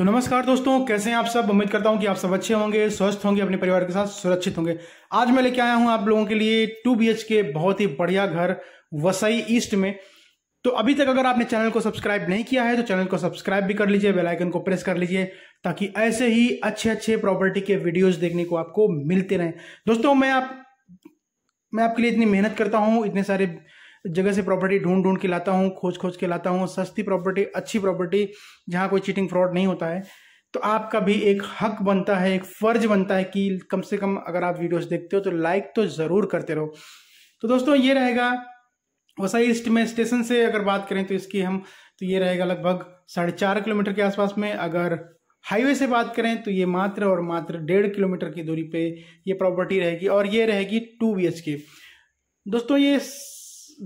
तो नमस्कार दोस्तों कैसे हैं आप सब उम्मीद करता हूं कि आप सब अच्छे होंगे स्वस्थ होंगे अपने परिवार के साथ सुरक्षित होंगे आज मैं लेके आया हूं आप लोगों के लिए टू बी के बहुत ही बढ़िया घर वसई ईस्ट में तो अभी तक अगर आपने चैनल को सब्सक्राइब नहीं किया है तो चैनल को सब्सक्राइब भी कर लीजिए बेल आइकन को प्रेस कर लीजिए ताकि ऐसे ही अच्छे अच्छे प्रॉपर्टी के वीडियोस देखने को आपको मिलते रहे दोस्तों मैं आप मैं आपके लिए इतनी मेहनत करता हूँ इतने सारे जगह से प्रॉपर्टी ढूंढ ढूंढ के लाता हूँ खोज खोज के लाता हूँ सस्ती प्रॉपर्टी अच्छी प्रॉपर्टी जहाँ कोई चीटिंग फ्रॉड नहीं होता है तो आपका भी एक हक बनता है एक फ़र्ज बनता है कि कम से कम अगर आप वीडियोस देखते हो तो लाइक तो ज़रूर करते रहो तो दोस्तों ये रहेगा वसाई ईस्ट में स्टेशन से अगर बात करें तो इसकी हम तो ये रहेगा लगभग साढ़े चार किलोमीटर के आसपास में अगर हाईवे से बात करें तो ये मात्र और मात्र डेढ़ किलोमीटर की दूरी पे ये प्रॉपर्टी रहेगी और ये रहेगी टू बी दोस्तों ये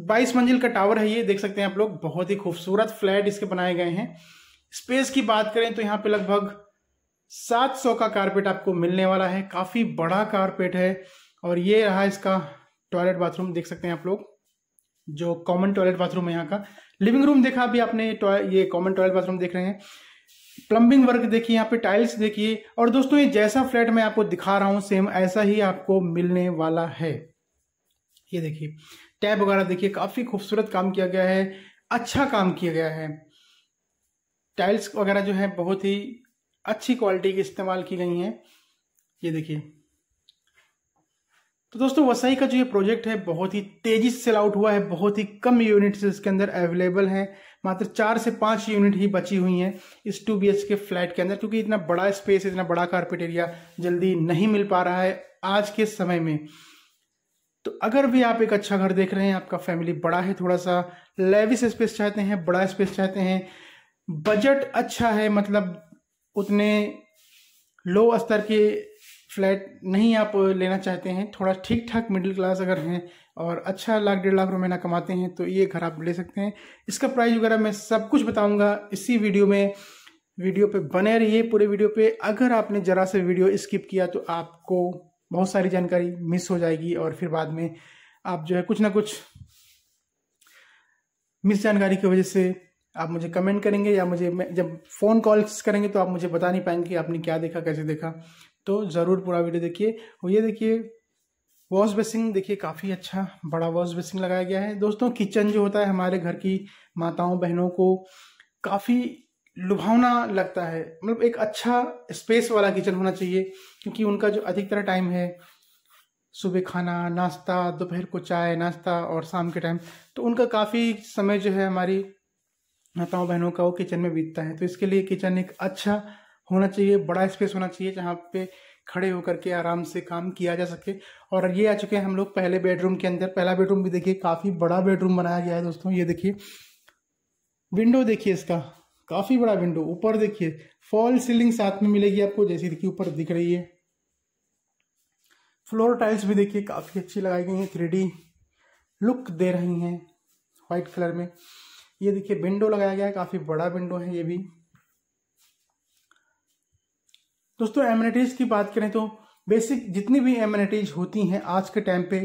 बाईस मंजिल का टावर है ये देख सकते हैं आप लोग बहुत ही खूबसूरत फ्लैट इसके बनाए गए हैं स्पेस की बात करें तो यहाँ पे लगभग 700 का कारपेट आपको मिलने वाला है काफ़ी बड़ा कारपेट है और ये रहा इसका टॉयलेट बाथरूम देख सकते हैं आप लोग जो कॉमन टॉयलेट बाथरूम है यहाँ का लिविंग रूम देखा अभी आपने ये कॉमन टॉयलेट बाथरूम देख रहे हैं प्लम्बिंग वर्क देखिए यहाँ पे टाइल्स देखिए और दोस्तों ये जैसा फ्लैट मैं आपको दिखा रहा हूँ सेम ऐसा ही आपको मिलने वाला है ये देखिए टैब वगैरह देखिए काफ़ी खूबसूरत काम किया गया है अच्छा काम किया गया है टाइल्स वगैरह जो है बहुत ही अच्छी क्वालिटी की इस्तेमाल की गई हैं ये देखिए तो दोस्तों वसई का जो ये प्रोजेक्ट है बहुत ही तेजी से सेल आउट हुआ है बहुत ही कम यूनिट्स इसके अंदर अवेलेबल हैं मात्र चार से पाँच यूनिट ही बची हुई हैं इस टू बी के फ्लैट के अंदर क्योंकि इतना बड़ा स्पेस इतना बड़ा कारपेट एरिया जल्दी नहीं मिल पा रहा है आज के समय में तो अगर भी आप एक अच्छा घर देख रहे हैं आपका फैमिली बड़ा है थोड़ा सा लेविस स्पेस चाहते हैं बड़ा स्पेस चाहते हैं बजट अच्छा है मतलब उतने लो स्तर के फ्लैट नहीं आप लेना चाहते हैं थोड़ा ठीक ठाक मिडिल क्लास अगर हैं और अच्छा लाख डेढ़ लाख रुपये ना कमाते हैं तो ये घर आप ले सकते हैं इसका प्राइस वगैरह मैं सब कुछ बताऊंगा इसी वीडियो में वीडियो पे बने रहिए पूरे वीडियो पे अगर आपने ज़रा से वीडियो स्किप किया तो आपको बहुत सारी जानकारी मिस हो जाएगी और फिर बाद में आप जो है कुछ ना कुछ मिस जानकारी की वजह से आप मुझे कमेंट करेंगे या मुझे जब फ़ोन कॉल्स करेंगे तो आप मुझे बता नहीं पाएंगे कि आपने क्या देखा कैसे देखा तो ज़रूर पूरा वीडियो देखिए और ये देखिए वॉश बेसिंग देखिए काफ़ी अच्छा बड़ा वॉश बेसिंग लगाया गया है दोस्तों किचन जो होता है हमारे घर की माताओं बहनों को काफ़ी लुभावना लगता है मतलब एक अच्छा स्पेस वाला किचन होना चाहिए क्योंकि उनका जो अधिकतर टाइम है सुबह खाना नाश्ता दोपहर को चाय नाश्ता और शाम के टाइम तो उनका काफ़ी समय जो है हमारी माताओं बहनों का वो किचन में बीतता है तो इसके लिए किचन एक अच्छा होना चाहिए बड़ा स्पेस होना चाहिए जहाँ पे खड़े होकर के आराम से काम किया जा सके और ये आ चुके हैं हम लोग पहले बेडरूम के अंदर पहला बेडरूम भी देखिए काफ़ी बड़ा बेडरूम बनाया गया है दोस्तों ये देखिए विंडो देखिए इसका काफ़ी बड़ा विंडो ऊपर देखिए फॉल सीलिंग साथ में मिलेगी आपको जैसी देखिए ऊपर दिख रही है फ्लोर टाइल्स भी देखिए काफ़ी अच्छी लगाई गई है थ्री लुक दे रही हैं व्हाइट कलर में ये देखिए विंडो लगाया गया है काफ़ी बड़ा विंडो है ये भी दोस्तों एमिनिटीज़ की बात करें तो बेसिक जितनी भी एमिनिटीज होती हैं आज के टाइम पे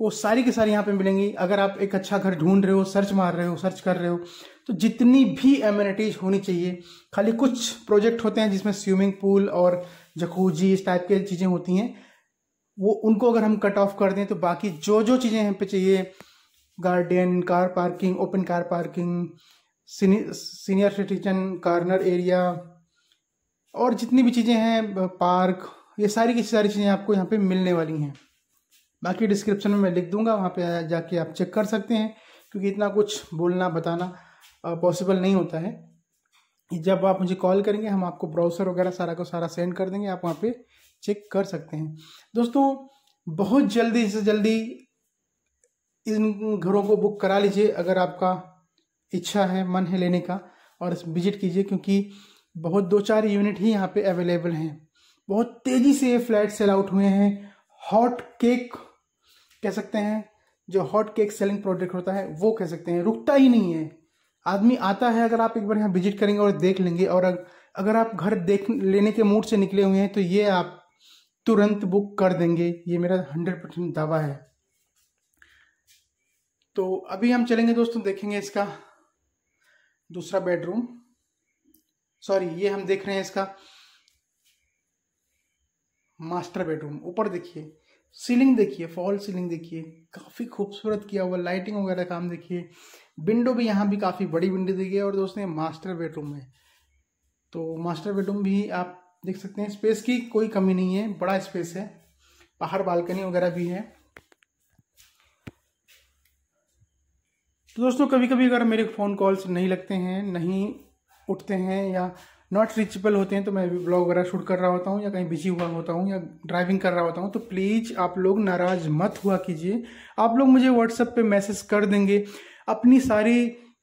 वो सारी की सारी यहाँ पे मिलेंगी अगर आप एक अच्छा घर ढूंढ रहे हो सर्च मार रहे हो सर्च कर रहे हो तो जितनी भी एम्यूनिटीज होनी चाहिए खाली कुछ प्रोजेक्ट होते हैं जिसमें स्विमिंग पूल और जखूजी इस टाइप की चीज़ें होती हैं वो उनको अगर हम कट ऑफ कर दें तो बाकी जो जो चीज़ें यहाँ पे चाहिए garden car parking open car parking senior citizen corner area और जितनी भी चीज़ें हैं पार्क ये सारी की सारी चीज़ें आपको यहाँ पे मिलने वाली हैं बाकी डिस्क्रिप्शन में मैं लिख दूंगा वहाँ पे जाके आप चेक कर सकते हैं क्योंकि इतना कुछ बोलना बताना पॉसिबल नहीं होता है जब आप मुझे कॉल करेंगे हम आपको ब्राउज़र वगैरह सारा को सारा सेंड कर देंगे आप वहाँ पे चेक कर सकते हैं दोस्तों बहुत जल्दी से जल्दी इन घरों को बुक करा लीजिए अगर आपका इच्छा है मन है लेने का और विजिट कीजिए क्योंकि बहुत दो चार यूनिट ही यहाँ पे अवेलेबल हैं बहुत तेज़ी से ये फ्लैट सेल आउट हुए हैं हॉट केक कह सकते हैं जो हॉट केक सेलिंग प्रोडक्ट होता है वो कह सकते हैं रुकता ही नहीं है आदमी आता है अगर आप एक बार यहाँ विजिट करेंगे और देख लेंगे और अगर आप घर देख लेने के मूड से निकले हुए हैं तो ये आप तुरंत बुक कर देंगे ये मेरा हंड्रेड परसेंट दावा है तो अभी हम चलेंगे दोस्तों देखेंगे इसका दूसरा बेडरूम सॉरी ये हम देख रहे हैं इसका मास्टर बेडरूम ऊपर देखिए सीलिंग देखिए फॉल सीलिंग देखिए काफ़ी खूबसूरत किया हुआ लाइटिंग वगैरह काम देखिए विंडो भी यहाँ भी काफ़ी बड़ी विंडो दी गई है और दोस्तों मास्टर बेडरूम है तो मास्टर बेडरूम भी आप देख सकते हैं स्पेस की कोई कमी नहीं है बड़ा स्पेस है बाहर बालकनी वगैरह भी है तो दोस्तों कभी कभी अगर मेरे फ़ोन कॉल्स नहीं लगते हैं नहीं उठते हैं या नॉट रिचेबल होते हैं तो मैं भी ब्लॉग वगैरह शूट कर रहा होता हूँ या कहीं बिजी हुआ होता हूँ या ड्राइविंग कर रहा होता हूँ तो प्लीज़ आप लोग नाराज़ मत हुआ कीजिए आप लोग मुझे व्हाट्सएप पे मैसेज कर देंगे अपनी सारी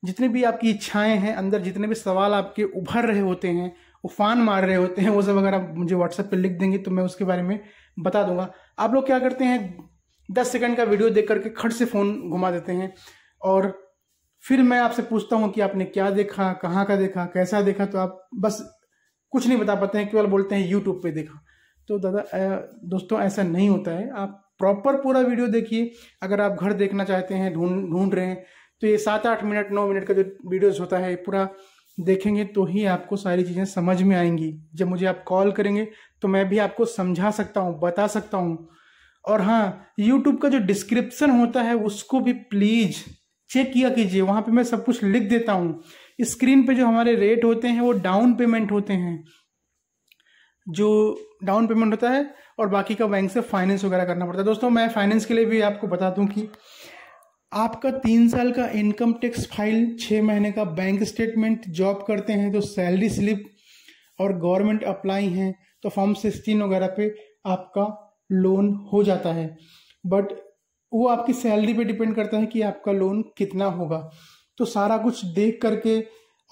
जितने भी आपकी इच्छाएं हैं अंदर जितने भी सवाल आपके उभर रहे होते हैं उफान मार रहे होते हैं वो सब अगर आप मुझे व्हाट्सएप पर लिख देंगे तो मैं उसके बारे में बता दूंगा आप लोग क्या करते हैं दस सेकंड का वीडियो देख करके खट से फ़ोन घुमा देते हैं और फिर मैं आपसे पूछता हूं कि आपने क्या देखा कहाँ का देखा कैसा देखा तो आप बस कुछ नहीं बता पाते हैं केवल बोलते हैं यूट्यूब पे देखा तो दादा दोस्तों ऐसा नहीं होता है आप प्रॉपर पूरा वीडियो देखिए अगर आप घर देखना चाहते हैं ढूंढ ढूंढ रहे हैं तो ये सात आठ मिनट नौ मिनट का जो वीडियोज़ होता है पूरा देखेंगे तो ही आपको सारी चीज़ें समझ में आएंगी जब मुझे आप कॉल करेंगे तो मैं भी आपको समझा सकता हूँ बता सकता हूँ और हाँ यूट्यूब का जो डिस्क्रिप्शन होता है उसको भी प्लीज़ चेक किया कीजिए वहाँ पे मैं सब कुछ लिख देता हूँ स्क्रीन पे जो हमारे रेट होते हैं वो डाउन पेमेंट होते हैं जो डाउन पेमेंट होता है और बाकी का बैंक से फाइनेंस वगैरह करना पड़ता है दोस्तों मैं फाइनेंस के लिए भी आपको बता दूं कि आपका तीन साल का इनकम टैक्स फाइल छः महीने का बैंक स्टेटमेंट जॉब करते हैं तो सैलरी स्लिप और गवर्नमेंट अप्लाई हैं तो फॉर्म सिक्सटीन वगैरह पे आपका लोन हो जाता है बट वो आपकी सैलरी पे डिपेंड करता है कि आपका लोन कितना होगा तो सारा कुछ देख करके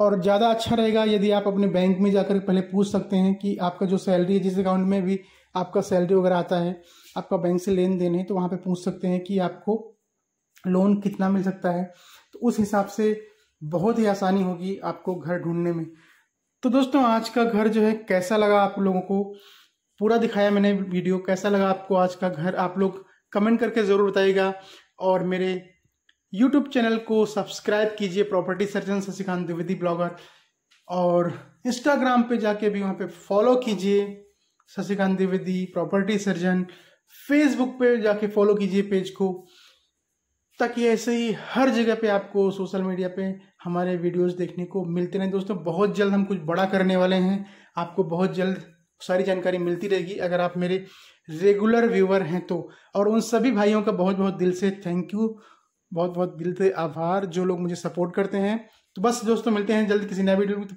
और ज़्यादा अच्छा रहेगा यदि आप अपने बैंक में जाकर पहले पूछ सकते हैं कि आपका जो सैलरी है जिस अकाउंट में भी आपका सैलरी वगैरह आता है आपका बैंक से लेन देन है तो वहाँ पे पूछ सकते हैं कि आपको लोन कितना मिल सकता है तो उस हिसाब से बहुत ही आसानी होगी आपको घर ढूंढने में तो दोस्तों आज का घर जो है कैसा लगा आप लोगों को पूरा दिखाया मैंने वीडियो कैसा लगा आपको आज का घर आप लोग कमेंट करके ज़रूर बताइएगा और मेरे यूट्यूब चैनल को सब्सक्राइब कीजिए property surgeon Shashikant Dwivedi blogger और इंस्टाग्राम पे जाके भी वहाँ पे फॉलो कीजिए Shashikant Dwivedi property surgeon Facebook पे जाके फॉलो कीजिए पेज को ताकि ऐसे ही हर जगह पे आपको सोशल मीडिया पे हमारे वीडियोस देखने को मिलते रहें दोस्तों बहुत जल्द हम कुछ बड़ा करने वाले हैं आपको बहुत जल्द सारी जानकारी मिलती रहेगी अगर आप मेरे रेगुलर व्यूवर हैं तो और उन सभी भाइयों का बहुत बहुत दिल से थैंक यू बहुत बहुत दिल से आभार जो लोग मुझे सपोर्ट करते हैं तो बस दोस्तों मिलते हैं जल्द किसी नए वीडियो में